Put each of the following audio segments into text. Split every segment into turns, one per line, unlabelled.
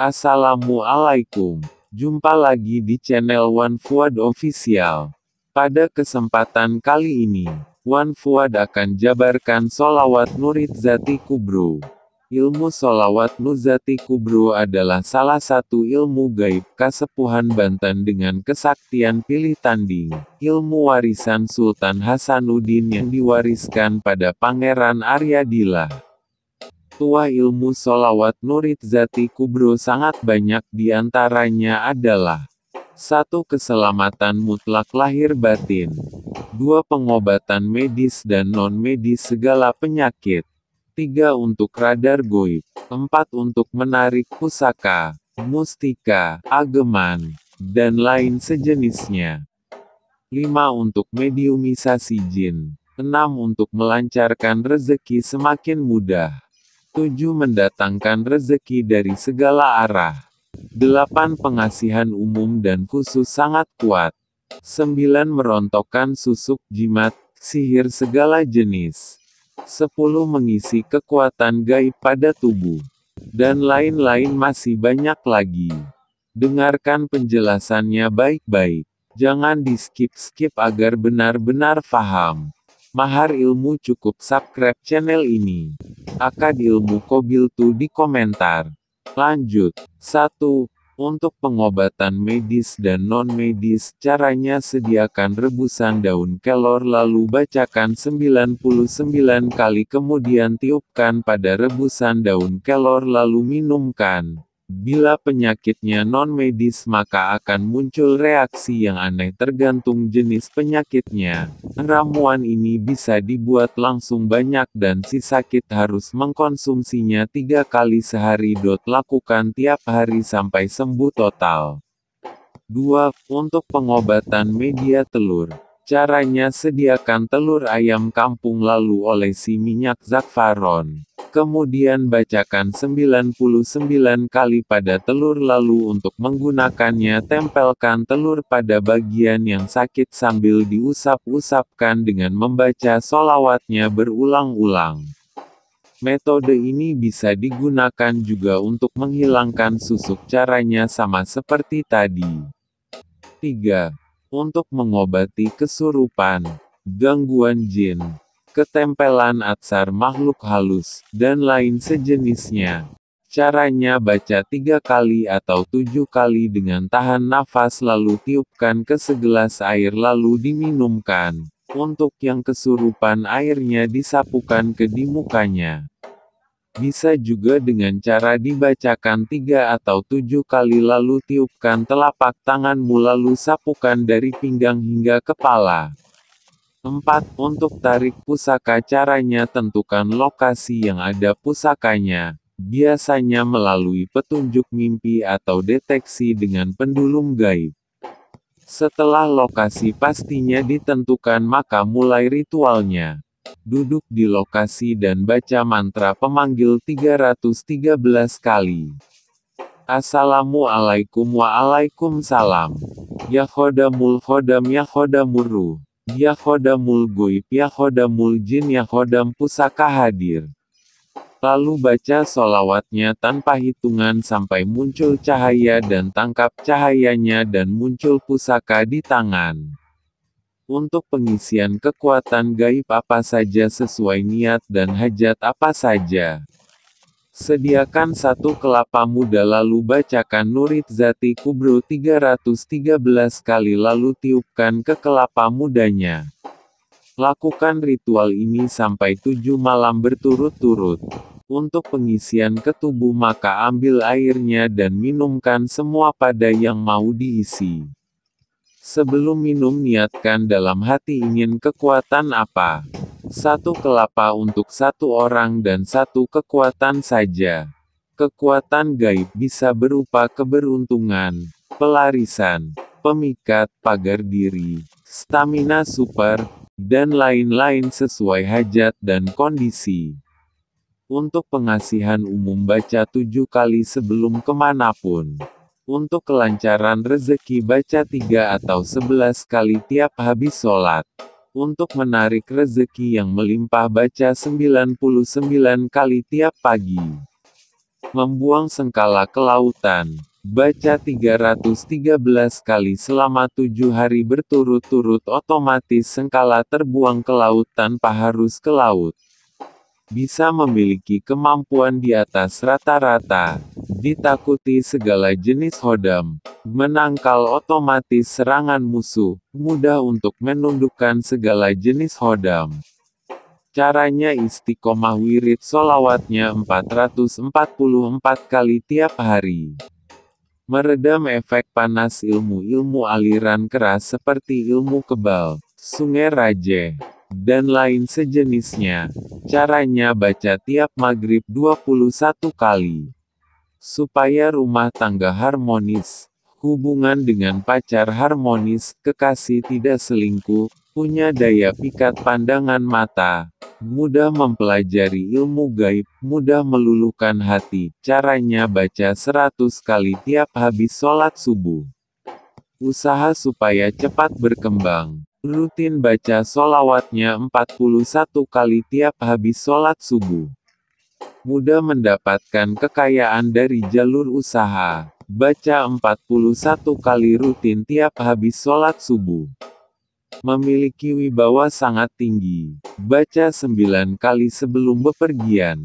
Assalamualaikum. Jumpa lagi di channel One Fuad Official. Pada kesempatan kali ini, One Fuad akan jabarkan solawat Nurid Zati Kubro. Ilmu solawat Nuzati Kubro adalah salah satu ilmu gaib kasepuhan Banten dengan kesaktian pilih tanding, ilmu warisan Sultan Hasanuddin yang diwariskan pada Pangeran Aryadillah. Fatwa ilmu solawat Nurid Zati Kubro sangat banyak diantaranya adalah satu Keselamatan mutlak lahir batin dua Pengobatan medis dan non-medis segala penyakit tiga Untuk radar goib empat Untuk menarik pusaka, mustika, ageman, dan lain sejenisnya 5. Untuk mediumisasi jin 6. Untuk melancarkan rezeki semakin mudah Tujuh mendatangkan rezeki dari segala arah. Delapan pengasihan umum dan khusus sangat kuat. Sembilan merontokkan susuk jimat, sihir segala jenis. Sepuluh mengisi kekuatan gaib pada tubuh. Dan lain-lain masih banyak lagi. Dengarkan penjelasannya baik-baik. Jangan di skip-skip agar benar-benar paham. Mahar ilmu cukup subscribe channel ini. Akad ilmu kobil tu di komentar. Lanjut. 1. Untuk pengobatan medis dan non-medis, caranya sediakan rebusan daun kelor lalu bacakan 99 kali kemudian tiupkan pada rebusan daun kelor lalu minumkan. Bila penyakitnya non-medis maka akan muncul reaksi yang aneh tergantung jenis penyakitnya. Ramuan ini bisa dibuat langsung banyak dan si sakit harus mengkonsumsinya tiga kali sehari. lakukan tiap hari sampai sembuh total. 2. Untuk pengobatan media telur. Caranya sediakan telur ayam kampung lalu olesi minyak zakfaron. Kemudian bacakan 99 kali pada telur lalu untuk menggunakannya tempelkan telur pada bagian yang sakit sambil diusap-usapkan dengan membaca solawatnya berulang-ulang. Metode ini bisa digunakan juga untuk menghilangkan susuk caranya sama seperti tadi. 3. Untuk mengobati kesurupan, gangguan jin, ketempelan atsar makhluk halus, dan lain sejenisnya. Caranya baca tiga kali atau tujuh kali dengan tahan nafas lalu tiupkan ke segelas air lalu diminumkan. Untuk yang kesurupan airnya disapukan ke di mukanya. Bisa juga dengan cara dibacakan tiga atau tujuh kali lalu tiupkan telapak tanganmu lalu sapukan dari pinggang hingga kepala. 4. Untuk tarik pusaka caranya tentukan lokasi yang ada pusakanya, biasanya melalui petunjuk mimpi atau deteksi dengan pendulum gaib. Setelah lokasi pastinya ditentukan maka mulai ritualnya. Duduk di lokasi dan baca mantra pemanggil 313 kali. Assalamualaikum waalaikumsalam. Ya khodamul khodam ya yahodamurruh. Yahodamul Goib Yahodamul Jin Yahodam Pusaka hadir. Lalu baca solawatnya tanpa hitungan sampai muncul cahaya dan tangkap cahayanya dan muncul pusaka di tangan. Untuk pengisian kekuatan gaib apa saja sesuai niat dan hajat apa saja. Sediakan satu kelapa muda lalu bacakan Nurit Zati Kubro 313 kali lalu tiupkan ke kelapa mudanya. Lakukan ritual ini sampai tujuh malam berturut-turut. Untuk pengisian ke tubuh maka ambil airnya dan minumkan semua pada yang mau diisi. Sebelum minum niatkan dalam hati ingin kekuatan apa. Satu kelapa untuk satu orang dan satu kekuatan saja. Kekuatan gaib bisa berupa keberuntungan, pelarisan, pemikat, pagar diri, stamina super, dan lain-lain sesuai hajat dan kondisi. Untuk pengasihan umum baca tujuh kali sebelum kemanapun. Untuk kelancaran rezeki baca 3 atau 11 kali tiap habis sholat. Untuk menarik rezeki yang melimpah baca 99 kali tiap pagi. Membuang sengkala ke lautan. Baca 313 kali selama tujuh hari berturut-turut otomatis sengkala terbuang ke laut tanpa harus ke laut bisa memiliki kemampuan di atas rata-rata, ditakuti segala jenis hodam, menangkal otomatis serangan musuh, mudah untuk menundukkan segala jenis hodam. Caranya istiqomah wirid solawatnya 444 kali tiap hari. Meredam efek panas ilmu-ilmu aliran keras seperti ilmu kebal, sungai rajeh, dan lain sejenisnya. Caranya baca tiap maghrib 21 kali. Supaya rumah tangga harmonis, hubungan dengan pacar harmonis, kekasih tidak selingkuh, punya daya pikat pandangan mata, mudah mempelajari ilmu gaib, mudah meluluhkan hati. Caranya baca 100 kali tiap habis sholat subuh. Usaha supaya cepat berkembang. Rutin baca solawatnya 41 kali tiap habis sholat subuh. Mudah mendapatkan kekayaan dari jalur usaha. Baca 41 kali rutin tiap habis sholat subuh memiliki wibawa sangat tinggi. Baca sembilan kali sebelum bepergian.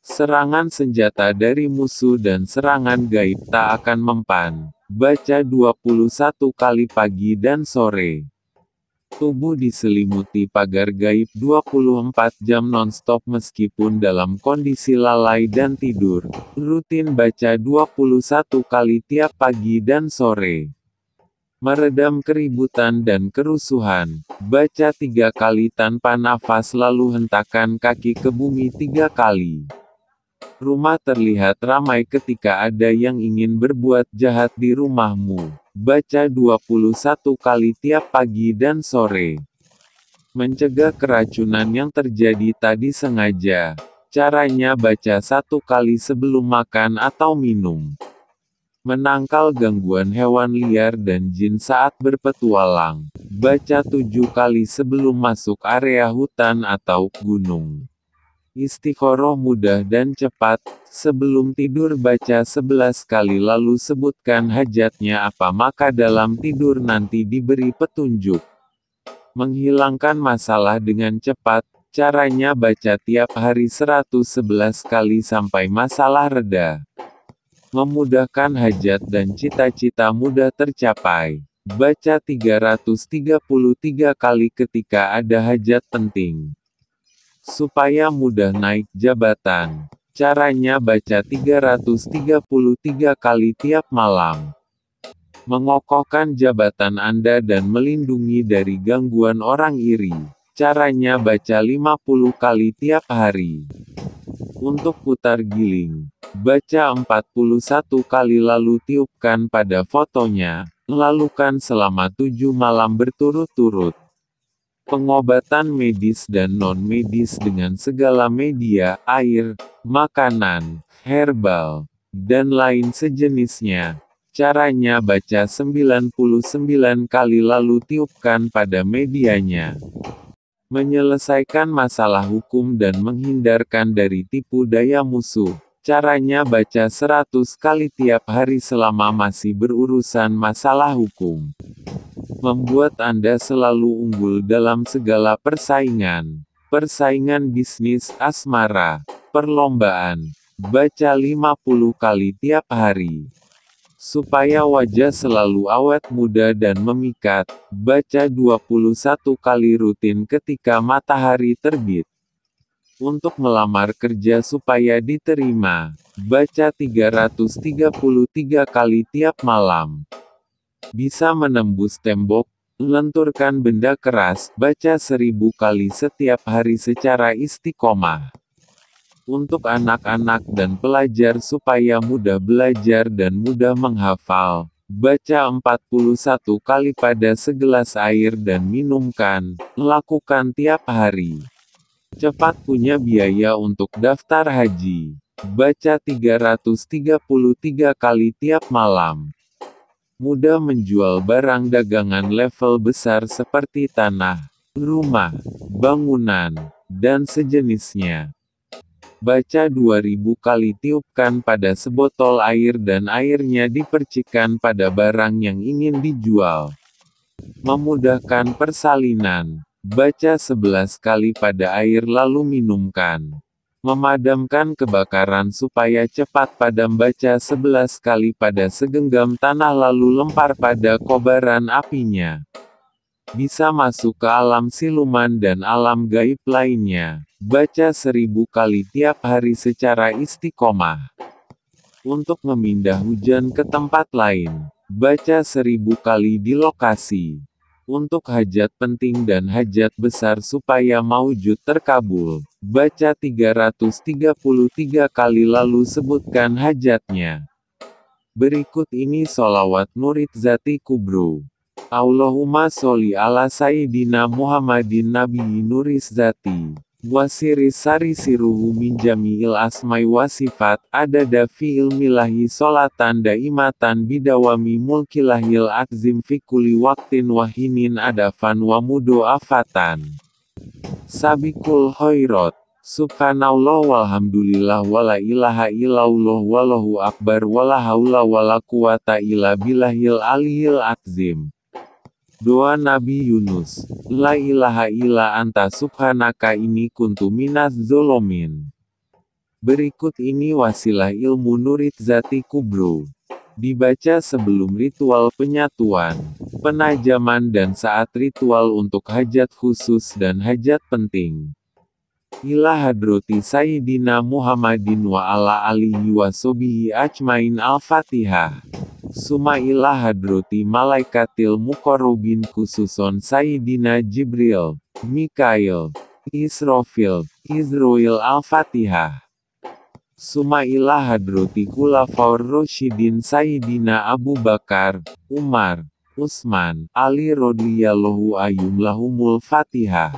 Serangan senjata dari musuh dan serangan gaib tak akan mempan. Baca 21 kali pagi dan sore. Tubuh diselimuti pagar gaib 24 jam nonstop meskipun dalam kondisi lalai dan tidur. Rutin baca 21 kali tiap pagi dan sore. Meredam keributan dan kerusuhan. Baca tiga kali tanpa nafas lalu hentakan kaki ke bumi tiga kali. Rumah terlihat ramai ketika ada yang ingin berbuat jahat di rumahmu. Baca 21 kali tiap pagi dan sore. Mencegah keracunan yang terjadi tadi sengaja. Caranya baca satu kali sebelum makan atau minum. Menangkal gangguan hewan liar dan jin saat berpetualang. Baca tujuh kali sebelum masuk area hutan atau gunung. Istiqoroh mudah dan cepat, sebelum tidur baca 11 kali lalu sebutkan hajatnya apa maka dalam tidur nanti diberi petunjuk. Menghilangkan masalah dengan cepat, caranya baca tiap hari 111 kali sampai masalah reda. Memudahkan hajat dan cita-cita mudah tercapai. Baca 333 kali ketika ada hajat penting supaya mudah naik jabatan. Caranya baca 333 kali tiap malam. Mengokohkan jabatan Anda dan melindungi dari gangguan orang iri. Caranya baca 50 kali tiap hari. Untuk putar giling, baca 41 kali lalu tiupkan pada fotonya, lalukan selama 7 malam berturut-turut pengobatan medis dan non-medis dengan segala media, air, makanan, herbal, dan lain sejenisnya. Caranya baca 99 kali lalu tiupkan pada medianya. Menyelesaikan masalah hukum dan menghindarkan dari tipu daya musuh. Caranya baca 100 kali tiap hari selama masih berurusan masalah hukum membuat Anda selalu unggul dalam segala persaingan. Persaingan bisnis, asmara, perlombaan. Baca 50 kali tiap hari. Supaya wajah selalu awet muda dan memikat, baca 21 kali rutin ketika matahari terbit untuk melamar kerja supaya diterima. Baca 333 kali tiap malam. Bisa menembus tembok, lenturkan benda keras, baca seribu kali setiap hari secara istiqomah. Untuk anak-anak dan pelajar supaya mudah belajar dan mudah menghafal. Baca 41 kali pada segelas air dan minumkan, lakukan tiap hari. Cepat punya biaya untuk daftar haji. Baca 333 kali tiap malam mudah menjual barang dagangan level besar seperti tanah, rumah, bangunan, dan sejenisnya. Baca 2000 kali tiupkan pada sebotol air dan airnya dipercikan pada barang yang ingin dijual. Memudahkan persalinan. Baca 11 kali pada air lalu minumkan memadamkan kebakaran supaya cepat padam baca sebelas kali pada segenggam tanah lalu lempar pada kobaran apinya bisa masuk ke alam siluman dan alam gaib lainnya. Baca seribu kali tiap hari secara istiqomah. Untuk memindah hujan ke tempat lain, baca seribu kali di lokasi untuk hajat penting dan hajat besar supaya maujud terkabul. Baca 333 kali lalu sebutkan hajatnya. Berikut ini solawat murid Zati Kubru. Allahumma soli ala Sayyidina Muhammadin Nabi Nuris Zati wasiri sari siruhu min jami'il asmai wasifat, ada dafi ilmilahi solatan daimatan bidawami mulkilahil akzim fikuli waktin wahinin adafan wamudo afatan. Sabikul hoirot. Subhanallah walhamdulillah wala ilaha illallah wallahu akbar wala haula wala quwata illa billahil aliyil azim. Doa Nabi Yunus, La ilaha illa anta subhanaka ini kuntu minaz zolomin. Berikut ini wasilah ilmu nurit zati kubro. Dibaca sebelum ritual penyatuan, penajaman dan saat ritual untuk hajat khusus dan hajat penting. Ila hadroti Sayyidina Muhammadin wa ala alihi wa sobihi ajmain al-Fatihah. Sumailah hadroti malaikatil mukorubin khususon Sayyidina Jibril, Mikail, Israfil, Israel Al-Fatihah. Sumailah hadroti kulafaur Roshidin Sayyidina Abu Bakar, Umar, Usman, Ali radhiyallahu ayum lahumul Fatihah.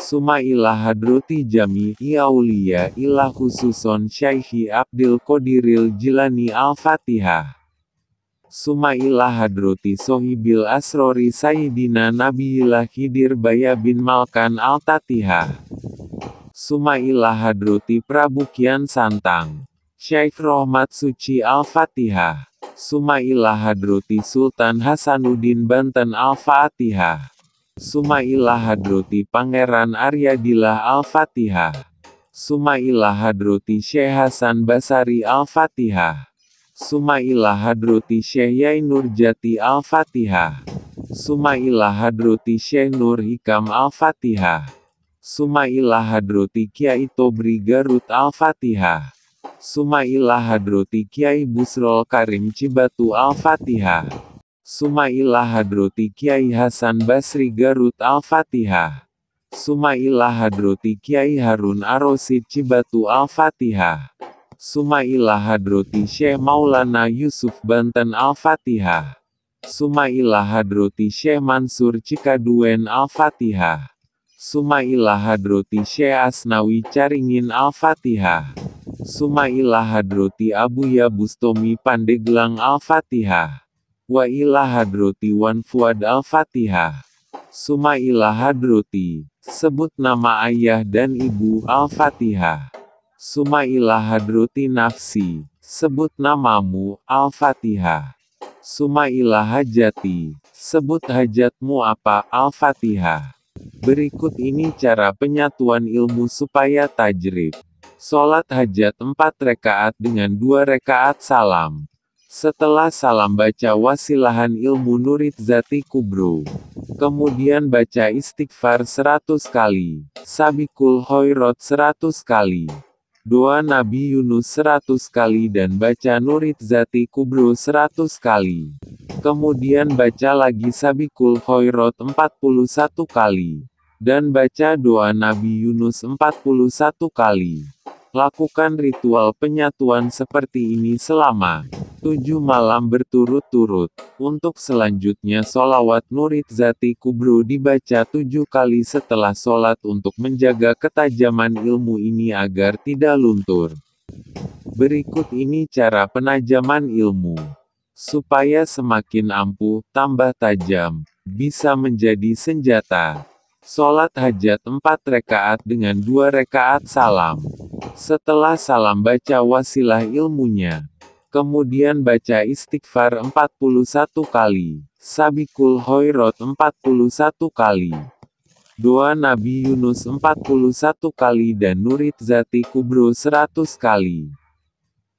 Sumailah hadroti jami iaulia ilah khususon Syaihi Abdil Qadiril Jilani Al-Fatihah. Sumailah hadroti sohibil asrori sayyidina Nabiillah khidir baya bin malkan al Tatiha. Sumailah hadroti Prabu Kian Santang. Syekh Rohmat Suci Al-Fatihah. Sumailah hadroti Sultan Hasanuddin Banten Al-Fatihah. Sumailah hadroti Pangeran Aryadilah Al-Fatihah. Sumailah hadroti Syekh Hasan Basari Al-Fatihah. Sumailah Hadruti Nur Jati Al-Fatihah. Sumailah Hadruti Syekh Nur Hikam Al-Fatihah. Sumailah Hadruti Kiai Tobri Garut Al-Fatihah. Sumailah Hadruti Kiai Busrol Karim Cibatu Al-Fatihah. Sumailah Hadruti Kiai Hasan Basri Garut Al-Fatihah. Sumailah Hadruti Kiai Harun Arosid Cibatu Al-Fatihah. Sumailah Hadroti Syekh Maulana Yusuf Banten Al-Fatihah. Sumailah Hadroti Syekh Mansur Cikaduen Al-Fatihah. Sumailah Hadroti Syekh Asnawi Caringin Al-Fatihah. Sumailah Hadroti Abuya Bustomi Pandeglang Al-Fatihah. Wa ilah Hadroti Wan Fuad Al-Fatihah. Sumailah Hadroti, sebut nama ayah dan ibu Al-Fatihah. Sumailah hadruti nafsi, sebut namamu, Al-Fatihah. Sumailah hajati, sebut hajatmu apa, Al-Fatihah. Berikut ini cara penyatuan ilmu supaya tajrib. Sholat hajat empat rekaat dengan dua rekaat salam. Setelah salam baca wasilahan ilmu nurit zati kubro. Kemudian baca istighfar seratus kali. Sabikul hoirot seratus kali. Doa Nabi Yunus 100 kali dan baca Nurit Zati Kubro 100 kali. Kemudian baca lagi Sabikul puluh 41 kali. Dan baca doa Nabi Yunus 41 kali. Lakukan ritual penyatuan seperti ini selama tujuh malam berturut-turut. Untuk selanjutnya solawat Nurit Zati Kubru dibaca tujuh kali setelah sholat untuk menjaga ketajaman ilmu ini agar tidak luntur. Berikut ini cara penajaman ilmu. Supaya semakin ampuh, tambah tajam. Bisa menjadi senjata. Sholat hajat empat rekaat dengan dua rekaat salam. Setelah salam baca wasilah ilmunya. Kemudian baca istighfar 41 kali. Sabikul Hoirot 41 kali. Doa Nabi Yunus 41 kali dan Nurit Zati Kubro 100 kali.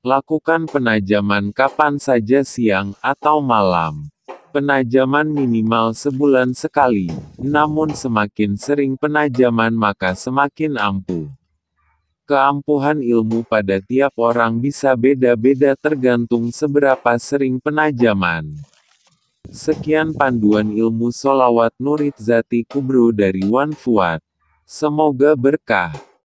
Lakukan penajaman kapan saja siang atau malam. Penajaman minimal sebulan sekali, namun semakin sering penajaman maka semakin ampuh. Keampuhan ilmu pada tiap orang bisa beda-beda tergantung seberapa sering penajaman. Sekian panduan ilmu solawat Nurit Zati Kubro dari Wan Fuad. Semoga berkah.